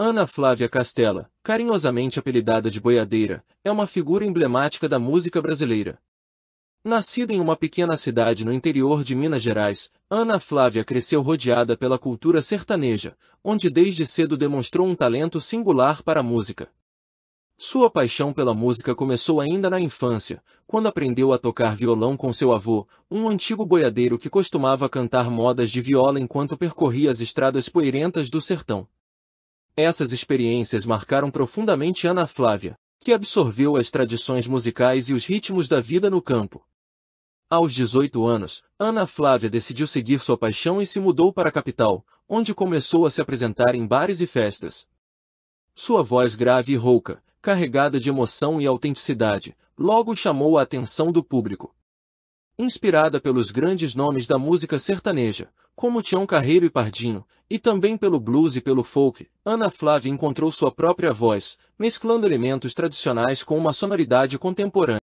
Ana Flávia Castela, carinhosamente apelidada de Boiadeira, é uma figura emblemática da música brasileira. Nascida em uma pequena cidade no interior de Minas Gerais, Ana Flávia cresceu rodeada pela cultura sertaneja, onde desde cedo demonstrou um talento singular para a música. Sua paixão pela música começou ainda na infância, quando aprendeu a tocar violão com seu avô, um antigo boiadeiro que costumava cantar modas de viola enquanto percorria as estradas poeirentas do sertão. Essas experiências marcaram profundamente Ana Flávia, que absorveu as tradições musicais e os ritmos da vida no campo. Aos 18 anos, Ana Flávia decidiu seguir sua paixão e se mudou para a capital, onde começou a se apresentar em bares e festas. Sua voz grave e rouca, carregada de emoção e autenticidade, logo chamou a atenção do público. Inspirada pelos grandes nomes da música sertaneja, como Tião Carreiro e Pardinho, e também pelo blues e pelo folk, Ana Flávia encontrou sua própria voz, mesclando elementos tradicionais com uma sonoridade contemporânea.